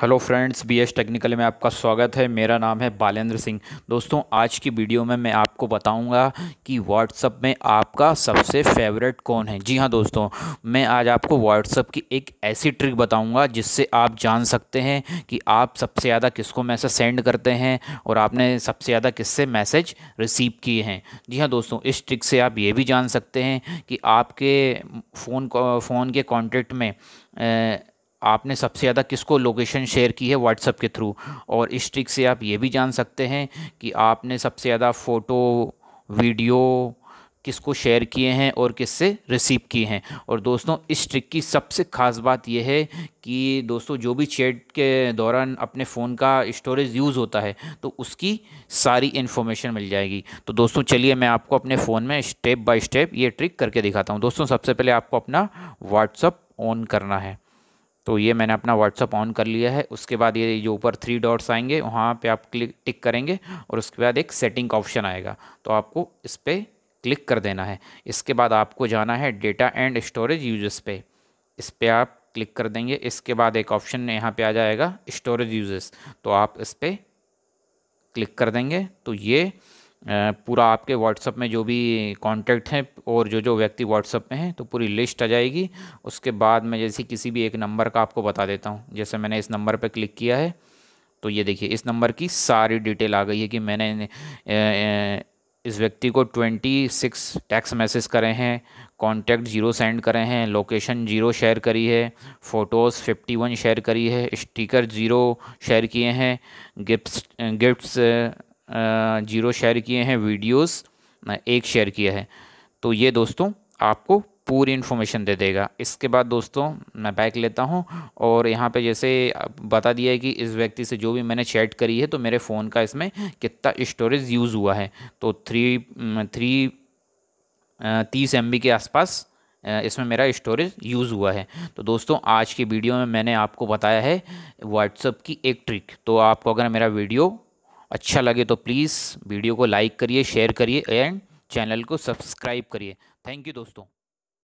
hello friends BS technical में आपका स्वागत है मेरा नाम है बालेंद्र सिंह दोस्तों आज की वीडियो में मैं आपको बताऊंगा कि व्हाट्सअप में आपका सबसे फेवरेट कौन है जी हाँ दोस्तों मैं आज आपको व्हाट्सअप की एक ऐसी ट्रिक बताऊंगा जिससे आप जान सकते हैं कि आप सबसे ज़्यादा किसको मैसेज सेंड करते हैं और आपने सबसे ज़्यादा किससे मैसेज रिसीव किए हैं जी हाँ दोस्तों इस ट्रिक से आप ये भी जान सकते हैं कि आपके फ़ोन फ़ोन के कॉन्टेक्ट में ए, आपने सबसे ज़्यादा किसको लोकेशन शेयर की है व्हाट्सअप के थ्रू और इस ट्रिक से आप ये भी जान सकते हैं कि आपने सबसे ज़्यादा फ़ोटो वीडियो किसको शेयर किए हैं और किससे रिसीव किए हैं और दोस्तों इस ट्रिक की सबसे ख़ास बात यह है कि दोस्तों जो भी चैट के दौरान अपने फ़ोन का स्टोरेज यूज़ होता है तो उसकी सारी इन्फॉर्मेशन मिल जाएगी तो दोस्तों चलिए मैं आपको अपने फ़ोन में स्टेप बाय स्टेप ये ट्रिक करके दिखाता हूँ दोस्तों सबसे पहले आपको अपना व्हाट्सअप ऑन करना है तो ये मैंने अपना व्हाट्सअप ऑन कर लिया है उसके बाद ये जो ऊपर थ्री डॉट्स आएंगे वहाँ पे आप क्लिक टिक करेंगे और उसके बाद एक सेटिंग का ऑप्शन आएगा तो आपको इस पर क्लिक कर देना है इसके बाद आपको जाना है डेटा एंड स्टोरेज यूजर्स पे इस पर आप क्लिक कर देंगे इसके बाद एक ऑप्शन यहाँ पर आ जाएगा स्टोरेज यूजर्स तो आप इस पर क्लिक कर देंगे तो ये पूरा आपके व्हाट्सअप में जो भी कॉन्टैक्ट हैं और जो जो व्यक्ति व्हाट्सअप में हैं तो पूरी लिस्ट आ जाएगी उसके बाद मैं जैसे किसी भी एक नंबर का आपको बता देता हूँ जैसे मैंने इस नंबर पर क्लिक किया है तो ये देखिए इस नंबर की सारी डिटेल आ गई है कि मैंने इस व्यक्ति को ट्वेंटी सिक्स टैक्स मैसेज करे हैं कॉन्टैक्ट ज़ीरो सेंड करे हैं लोकेशन ज़ीरो शेयर करी है फ़ोटोज़ फिफ्टी वन शेयर करी है स्टिकर ज़ीरो शेयर किए हैं गिफ्ट गिफ्ट्स जीरो शेयर किए हैं वीडियोस एक शेयर किया है तो ये दोस्तों आपको पूरी इन्फॉर्मेशन दे देगा इसके बाद दोस्तों मैं बैक लेता हूँ और यहाँ पे जैसे बता दिया है कि इस व्यक्ति से जो भी मैंने चैट करी है तो मेरे फ़ोन का इसमें कितना स्टोरेज यूज़ हुआ है तो थ्री थ्री तीस एम के आसपास इसमें मेरा स्टोरेज यूज़ हुआ है तो दोस्तों आज की वीडियो में मैंने आपको बताया है व्हाट्सअप की एक ट्रिक तो आपको अगर मेरा वीडियो अच्छा लगे तो प्लीज़ वीडियो को लाइक करिए शेयर करिए एंड चैनल को सब्सक्राइब करिए थैंक यू दोस्तों